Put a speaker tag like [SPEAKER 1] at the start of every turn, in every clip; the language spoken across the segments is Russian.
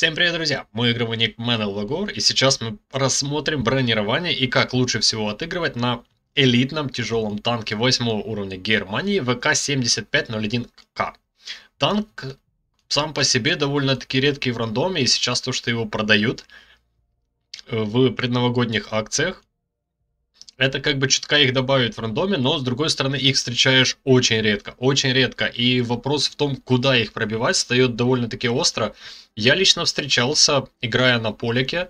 [SPEAKER 1] Всем привет, друзья! Мой игровой ник Мэнел Вагор, и сейчас мы рассмотрим бронирование и как лучше всего отыгрывать на элитном тяжелом танке 8 уровня Германии ВК-7501К. Танк сам по себе довольно-таки редкий в рандоме, и сейчас то, что его продают э, в предновогодних акциях, это как бы чутка их добавит в рандоме, но с другой стороны их встречаешь очень редко, очень редко. И вопрос в том, куда их пробивать, встает довольно-таки остро. Я лично встречался, играя на полике,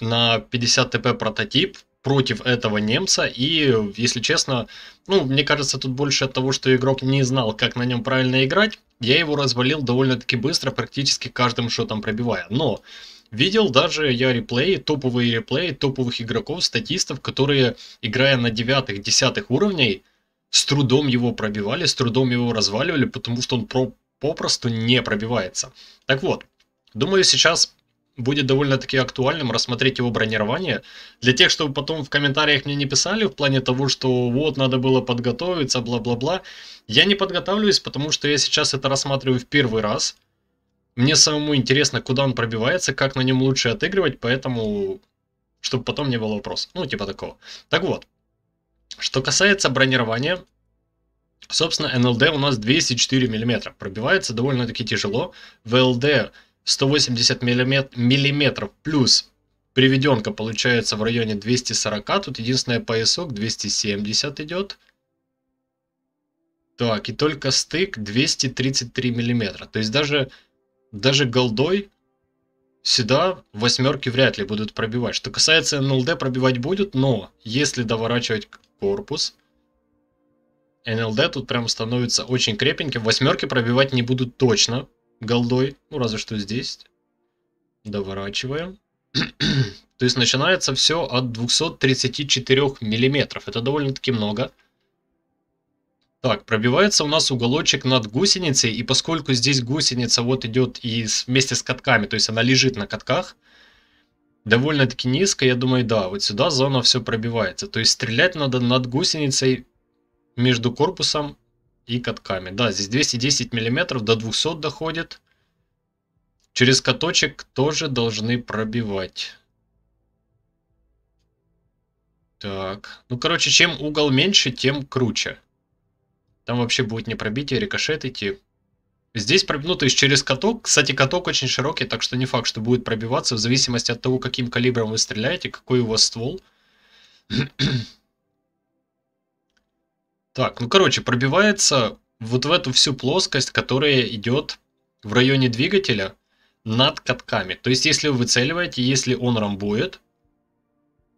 [SPEAKER 1] на 50 ТП прототип против этого немца. И, если честно, ну, мне кажется, тут больше от того, что игрок не знал, как на нем правильно играть. Я его развалил довольно-таки быстро, практически каждым шотом пробивая. Но Видел даже я реплеи, топовые реплеи топовых игроков, статистов, которые, играя на девятых, десятых уровней, с трудом его пробивали, с трудом его разваливали, потому что он про попросту не пробивается. Так вот, думаю, сейчас будет довольно-таки актуальным рассмотреть его бронирование. Для тех, чтобы потом в комментариях мне не писали в плане того, что вот, надо было подготовиться, бла-бла-бла. Я не подготавливаюсь, потому что я сейчас это рассматриваю в первый раз – мне самому интересно, куда он пробивается, как на нем лучше отыгрывать, поэтому, чтобы потом не было вопросов. Ну, типа такого. Так вот, что касается бронирования, собственно, НЛД у нас 204 мм. Пробивается довольно-таки тяжело. ВЛД 180 мм, мм плюс приведенка получается в районе 240. Тут единственное поясок 270 идет. Так, и только стык 233 мм. То есть даже даже голдой сюда восьмерки вряд ли будут пробивать. Что касается НЛД, пробивать будет, но если доворачивать корпус, НЛД тут прям становится очень крепеньким. Восьмерки пробивать не будут точно голдой, ну разве что здесь. Доворачиваем. То есть начинается все от 234 миллиметров. Это довольно-таки много. Много. Так, пробивается у нас уголочек над гусеницей, и поскольку здесь гусеница вот идет и вместе с катками, то есть она лежит на катках, довольно-таки низко, я думаю, да, вот сюда зона все пробивается. То есть стрелять надо над гусеницей между корпусом и катками. Да, здесь 210 миллиметров, до 200 доходит. Через каточек тоже должны пробивать. Так, ну короче, чем угол меньше, тем круче. Там вообще будет не пробитие, а рикошет идти. Здесь пробил, ну, то есть через каток. Кстати, каток очень широкий, так что не факт, что будет пробиваться, в зависимости от того, каким калибром вы стреляете, какой у вас ствол. так, ну, короче, пробивается вот в эту всю плоскость, которая идет в районе двигателя над катками. То есть, если вы выцеливаете, если он рамбует,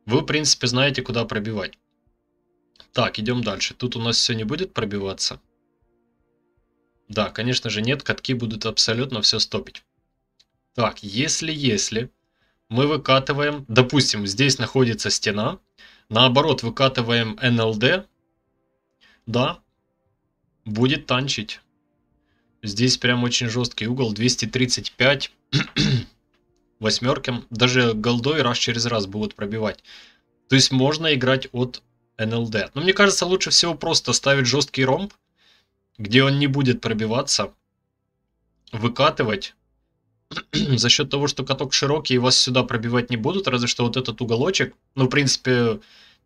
[SPEAKER 1] вы, в принципе, знаете, куда пробивать. Так, идем дальше. Тут у нас все не будет пробиваться? Да, конечно же нет, катки будут абсолютно все стопить. Так, если-если мы выкатываем, допустим, здесь находится стена, наоборот выкатываем НЛД, да, будет танчить. Здесь прям очень жесткий угол, 235, восьмерки, даже голдой раз через раз будут пробивать. То есть можно играть от NLD. Но ну, мне кажется, лучше всего просто ставить жесткий ромб, где он не будет пробиваться, выкатывать за счет того, что каток широкий, и вас сюда пробивать не будут, разве что вот этот уголочек. Ну, в принципе,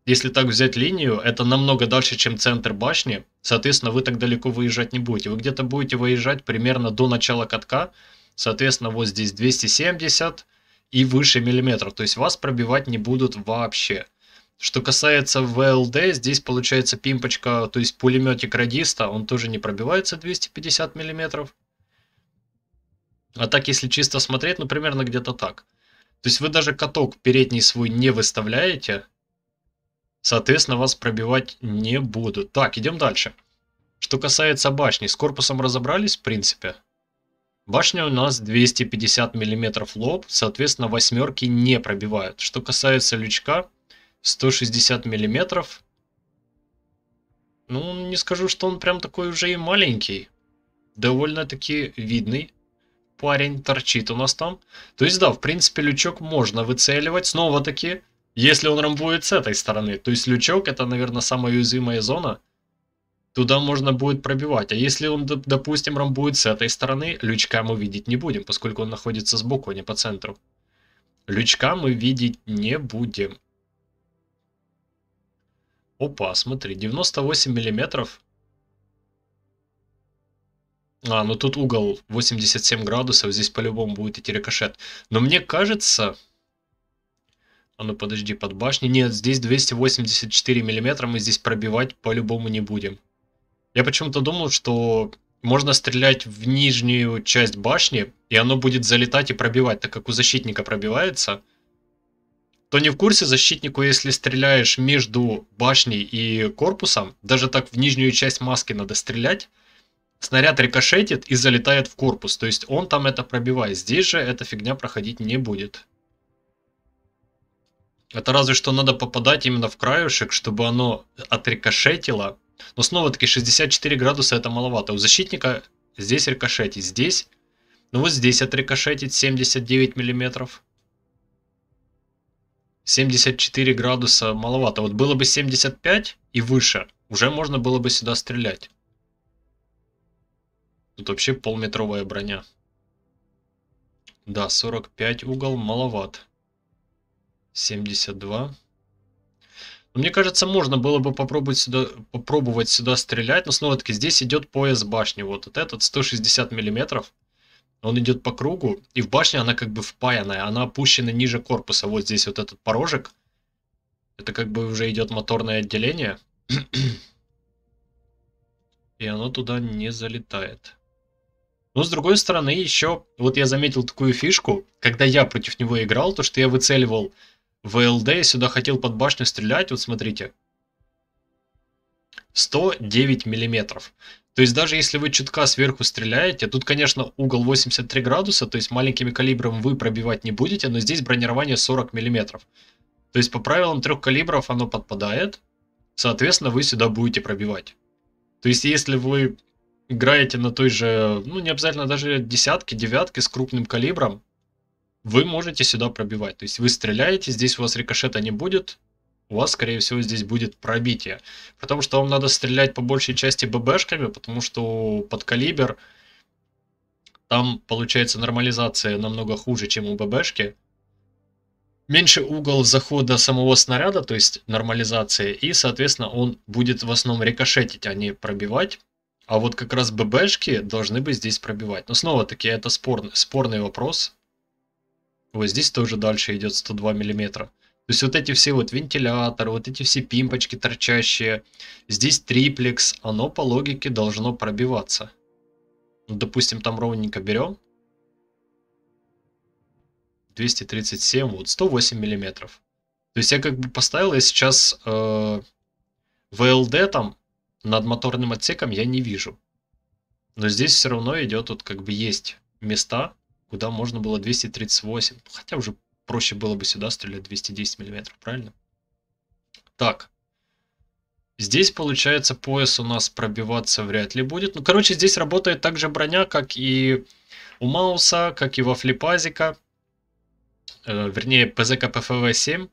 [SPEAKER 1] если так взять линию, это намного дальше, чем центр башни. Соответственно, вы так далеко выезжать не будете. Вы где-то будете выезжать примерно до начала катка. Соответственно, вот здесь 270 и выше миллиметров. То есть вас пробивать не будут вообще. Что касается ВЛД, здесь получается пимпочка, то есть пулеметик радиста, он тоже не пробивается 250 мм. А так, если чисто смотреть, ну примерно где-то так. То есть вы даже каток передний свой не выставляете, соответственно, вас пробивать не будут. Так, идем дальше. Что касается башни, с корпусом разобрались в принципе. Башня у нас 250 мм лоб, соответственно, восьмерки не пробивают. Что касается лючка, 160 миллиметров. Ну, не скажу, что он прям такой уже и маленький. Довольно-таки видный парень торчит у нас там. То есть, да, в принципе, лючок можно выцеливать. Снова-таки, если он рамбует с этой стороны. То есть, лючок это, наверное, самая уязвимая зона. Туда можно будет пробивать. А если он, допустим, рамбует с этой стороны, лючка мы видеть не будем, поскольку он находится сбоку, а не по центру. Лючка мы видеть не будем. Опа, смотри, 98 миллиметров. А, ну тут угол 87 градусов, здесь по-любому будет идти рикошет. Но мне кажется... А ну подожди, под башней... Нет, здесь 284 миллиметра, мы здесь пробивать по-любому не будем. Я почему-то думал, что можно стрелять в нижнюю часть башни, и оно будет залетать и пробивать, так как у защитника пробивается... Кто не в курсе, защитнику, если стреляешь между башней и корпусом, даже так в нижнюю часть маски надо стрелять, снаряд рикошетит и залетает в корпус. То есть он там это пробивает. Здесь же эта фигня проходить не будет. Это разве что надо попадать именно в краешек, чтобы оно отрикошетило. Но снова-таки 64 градуса это маловато. У защитника здесь рикошетит, здесь... Ну вот здесь отрикошетит 79 миллиметров. 74 градуса маловато. Вот было бы 75 и выше, уже можно было бы сюда стрелять. Тут вообще полметровая броня. Да, 45 угол маловат. 72. Но ну, мне кажется, можно было бы попробовать сюда, попробовать сюда стрелять, но снова-таки здесь идет пояс башни. Вот, вот этот 160 миллиметров он идет по кругу, и в башне она как бы впаянная, она опущена ниже корпуса, вот здесь вот этот порожек. Это как бы уже идет моторное отделение. и оно туда не залетает. Но с другой стороны, еще, вот я заметил такую фишку, когда я против него играл, то что я выцеливал ВЛД я сюда хотел под башню стрелять, вот смотрите. 109 миллиметров. То есть даже если вы чутка сверху стреляете, тут, конечно, угол 83 градуса, то есть маленькими калибром вы пробивать не будете, но здесь бронирование 40 мм. То есть по правилам трех калибров оно подпадает, соответственно, вы сюда будете пробивать. То есть если вы играете на той же, ну не обязательно даже десятки, девятки с крупным калибром, вы можете сюда пробивать. То есть вы стреляете, здесь у вас рикошета не будет, у вас, скорее всего, здесь будет пробитие. потому что вам надо стрелять по большей части ББшками, потому что под калибр там получается нормализация намного хуже, чем у ББшки. Меньше угол захода самого снаряда, то есть нормализация, и, соответственно, он будет в основном рикошетить, а не пробивать. А вот как раз ББшки должны бы здесь пробивать. Но снова-таки это спорный, спорный вопрос. Вот здесь тоже дальше идет 102 миллиметра. То есть вот эти все вот вентиляторы, вот эти все пимпочки торчащие, здесь триплекс, оно по логике должно пробиваться. Ну, допустим, там ровненько берем. 237, вот 108 миллиметров. То есть я как бы поставил, я сейчас э, ВЛД там над моторным отсеком я не вижу. Но здесь все равно идет, вот как бы есть места, куда можно было 238. Хотя уже проще было бы сюда стрелять 210 миллиметров, правильно? Так. Здесь, получается, пояс у нас пробиваться вряд ли будет. Ну, короче, здесь работает также броня, как и у Мауса, как и во Флипазика. Э, вернее, ПЗК ПФВ-7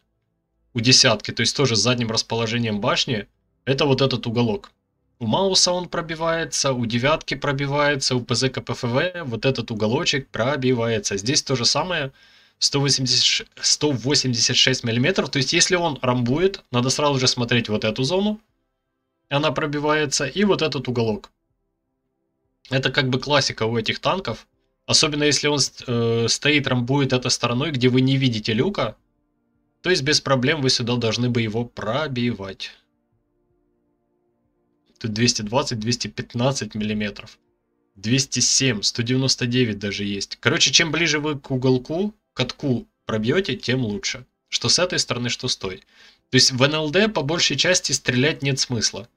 [SPEAKER 1] у десятки, то есть тоже с задним расположением башни. Это вот этот уголок. У Мауса он пробивается, у девятки пробивается, у ПЗК ПФВ вот этот уголочек пробивается. Здесь то же самое. 180, 186 миллиметров, То есть, если он рамбует, надо сразу же смотреть вот эту зону. Она пробивается. И вот этот уголок. Это как бы классика у этих танков. Особенно если он э, стоит, рамбует этой стороной, где вы не видите люка. То есть, без проблем вы сюда должны бы его пробивать. Тут 220-215 миллиметров. 207, 199 даже есть. Короче, чем ближе вы к уголку, катку пробьете, тем лучше. Что с этой стороны, что с той. То есть в НЛД по большей части стрелять нет смысла.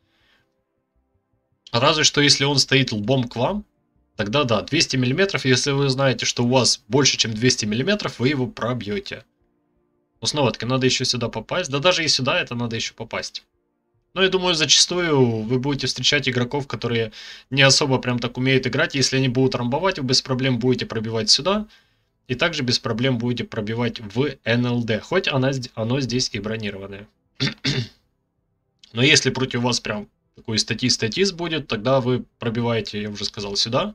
[SPEAKER 1] Разве что если он стоит лбом к вам, тогда да, 200 мм, если вы знаете, что у вас больше, чем 200 мм, вы его пробьете. Но снова-таки надо еще сюда попасть, да даже и сюда это надо еще попасть. Но ну, я думаю, зачастую вы будете встречать игроков, которые не особо прям так умеют играть. Если они будут рамбовать, вы без проблем будете пробивать сюда. И также без проблем будете пробивать в НЛД, хоть она, оно здесь и бронированное. Но если против вас прям такой статист-статист будет, тогда вы пробиваете, я уже сказал, сюда.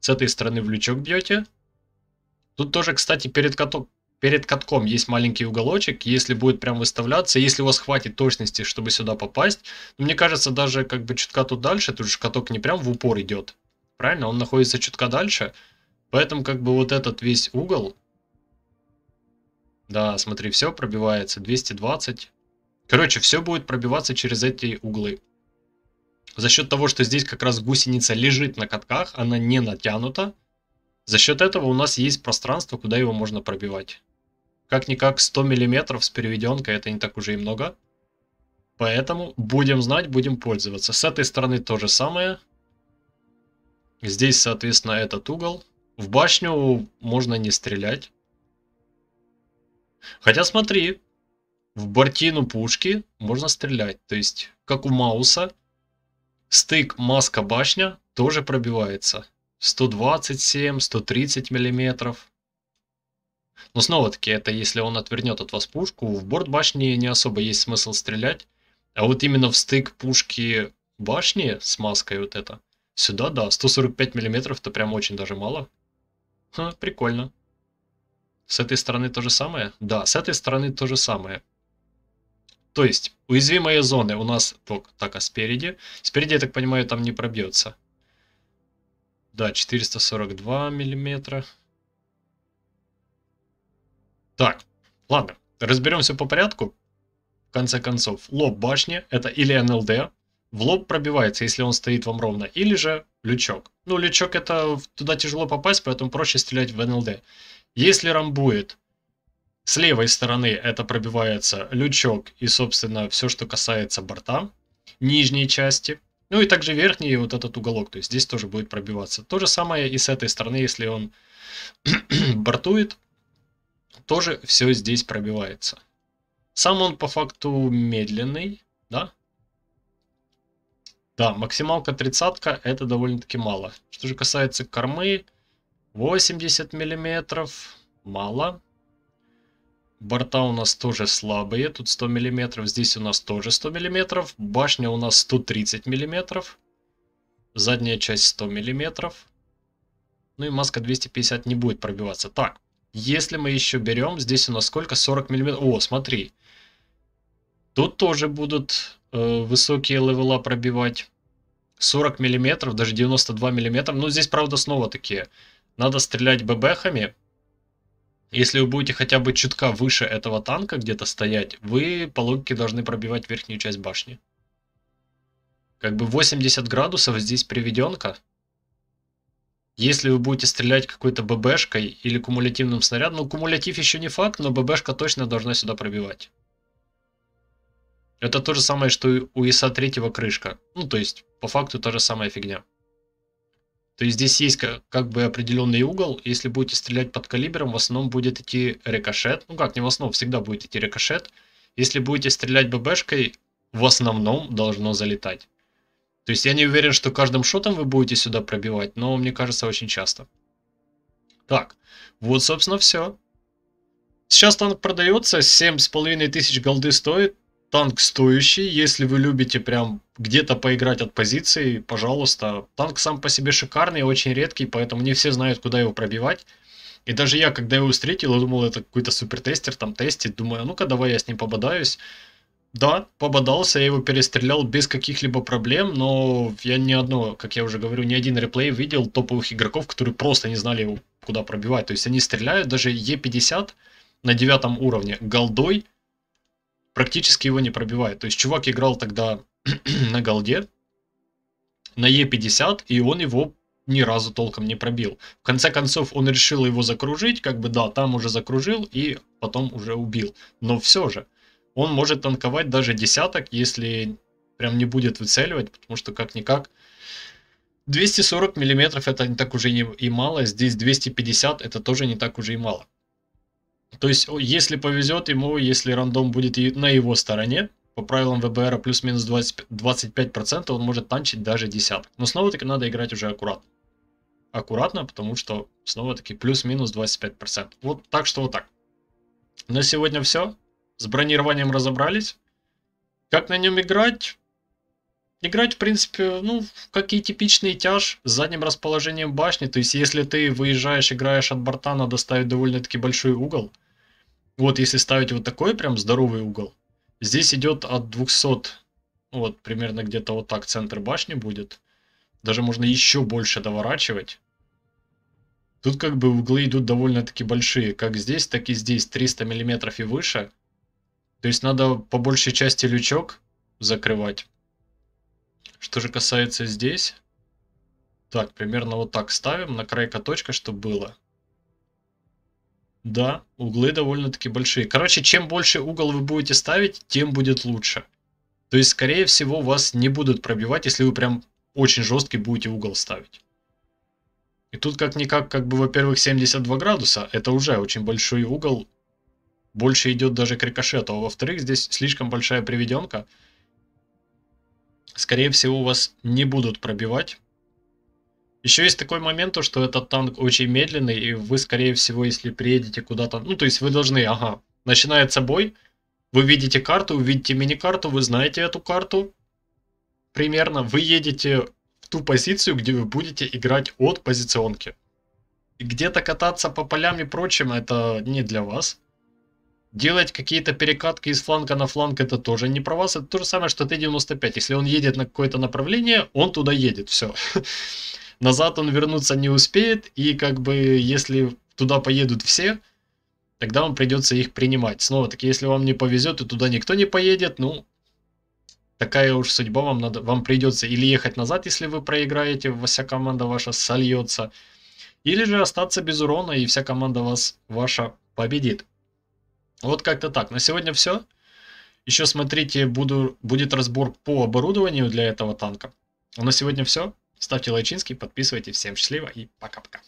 [SPEAKER 1] С этой стороны в лючок бьете. Тут тоже, кстати, перед, каток, перед катком есть маленький уголочек. Если будет прям выставляться, если у вас хватит точности, чтобы сюда попасть. Но ну, мне кажется, даже как бы чутка тут дальше, тут же каток не прям в упор идет. Правильно? Он находится чутка дальше. Дальше. Поэтому как бы вот этот весь угол, да, смотри, все пробивается, 220. Короче, все будет пробиваться через эти углы. За счет того, что здесь как раз гусеница лежит на катках, она не натянута, за счет этого у нас есть пространство, куда его можно пробивать. Как-никак 100 мм с переведенкой, это не так уже и много. Поэтому будем знать, будем пользоваться. С этой стороны то же самое. Здесь, соответственно, этот угол. В башню можно не стрелять. Хотя смотри, в бортину пушки можно стрелять. То есть, как у Мауса, стык маска-башня тоже пробивается. 127, 130 миллиметров. Но снова-таки, это если он отвернет от вас пушку, в борт башни не особо есть смысл стрелять. А вот именно в стык пушки башни с маской вот это, сюда, да, 145 миллиметров, это прям очень даже мало. Хм, прикольно. С этой стороны то же самое? Да, с этой стороны то же самое. То есть, уязвимые зоны у нас только так, а спереди. Спереди, я так понимаю, там не пробьется. Да, 442 миллиметра. Так, ладно, разберемся по порядку. В конце концов, лоб башни, это или НЛД, в лоб пробивается, если он стоит вам ровно, или же лючок. Ну, лючок это туда тяжело попасть, поэтому проще стрелять в НЛД. Если рамбует, с левой стороны это пробивается лючок и, собственно, все, что касается борта, нижней части. Ну и также верхний вот этот уголок, то есть здесь тоже будет пробиваться. То же самое и с этой стороны, если он бортует, тоже все здесь пробивается. Сам он по факту медленный, да, да, максималка тридцатка это довольно-таки мало. Что же касается кормы, 80 миллиметров, мало. Борта у нас тоже слабые, тут 100 миллиметров, здесь у нас тоже 100 миллиметров. Башня у нас 130 миллиметров, задняя часть 100 миллиметров. Ну и маска 250 не будет пробиваться. Так, если мы еще берем, здесь у нас сколько? 40 миллиметров. О, смотри. Тут тоже будут Э, высокие левела пробивать. 40 миллиметров, даже 92 миллиметра. Ну, здесь, правда, снова такие. Надо стрелять ББхами. Если вы будете хотя бы чутка выше этого танка где-то стоять, вы по логике должны пробивать верхнюю часть башни. Как бы 80 градусов здесь приведенка. Если вы будете стрелять какой-то ББшкой или кумулятивным снарядом, ну кумулятив еще не факт, но ББшка точно должна сюда пробивать. Это то же самое, что и у ИСа третьего крышка. Ну, то есть, по факту, та же самая фигня. То есть здесь есть как бы определенный угол. Если будете стрелять под калибром, в основном будет идти рикошет. Ну как, не в основном, всегда будет идти рикошет. Если будете стрелять ББшкой, в основном должно залетать. То есть я не уверен, что каждым шотом вы будете сюда пробивать, но мне кажется очень часто. Так, вот собственно все. Сейчас танк продается, 7500 голды стоит, Танк стоящий, если вы любите прям где-то поиграть от позиции, пожалуйста. Танк сам по себе шикарный, очень редкий, поэтому не все знают, куда его пробивать. И даже я, когда его встретил, я думал, это какой-то супертестер там тестит. Думаю, «А ну-ка, давай я с ним пободаюсь. Да, пободался, я его перестрелял без каких-либо проблем, но я ни одно, как я уже говорю, ни один реплей видел топовых игроков, которые просто не знали его куда пробивать. То есть они стреляют даже Е50 на девятом уровне голдой, практически его не пробивает. То есть чувак играл тогда на голде, на Е50, и он его ни разу толком не пробил. В конце концов, он решил его закружить, как бы да, там уже закружил и потом уже убил. Но все же, он может танковать даже десяток, если прям не будет выцеливать, потому что как-никак 240 миллиметров это не так уже и мало, здесь 250 это тоже не так уже и мало. То есть, если повезет ему, если рандом будет на его стороне, по правилам ВБР плюс-минус 25%, он может танчить даже десяток. Но снова-таки надо играть уже аккуратно. Аккуратно, потому что снова-таки плюс-минус 25%. Вот так что вот так. На сегодня все. С бронированием разобрались. Как на нем играть? Играть, в принципе, ну, как и типичный тяж с задним расположением башни. То есть, если ты выезжаешь, играешь от борта, надо ставить довольно-таки большой угол. Вот, если ставить вот такой прям здоровый угол, здесь идет от 200, ну, вот, примерно где-то вот так центр башни будет. Даже можно еще больше доворачивать. Тут как бы углы идут довольно-таки большие, как здесь, так и здесь, 300 миллиметров и выше. То есть надо по большей части лючок закрывать. Что же касается здесь, так, примерно вот так ставим на крайка точка, чтобы было. Да, углы довольно-таки большие. Короче, чем больше угол вы будете ставить, тем будет лучше. То есть, скорее всего, вас не будут пробивать, если вы прям очень жесткий будете угол ставить. И тут как-никак, как бы, во-первых, 72 градуса, это уже очень большой угол. Больше идет даже к рикошету. А во-вторых, здесь слишком большая приведенка скорее всего, вас не будут пробивать. Еще есть такой момент, что этот танк очень медленный, и вы, скорее всего, если приедете куда-то... Ну, то есть вы должны, ага, начинается бой, вы видите карту, вы видите мини-карту, вы знаете эту карту. Примерно вы едете в ту позицию, где вы будете играть от позиционки. Где-то кататься по полям и прочим, это не для вас. Делать какие-то перекатки из фланга на фланг это тоже не про вас. Это то же самое, что Т-95. Если он едет на какое-то направление, он туда едет, все. Назад он вернуться не успеет, и как бы если туда поедут все, тогда вам придется их принимать. Снова-таки, если вам не повезет и туда никто не поедет, ну, такая уж судьба, вам, надо, вам придется или ехать назад, если вы проиграете, вся команда ваша сольется, или же остаться без урона, и вся команда вас, ваша победит. Вот как-то так. На сегодня все. Еще смотрите, буду, будет разбор по оборудованию для этого танка. А на сегодня все. Ставьте лайчинский, подписывайтесь. Всем счастливо и пока-пока.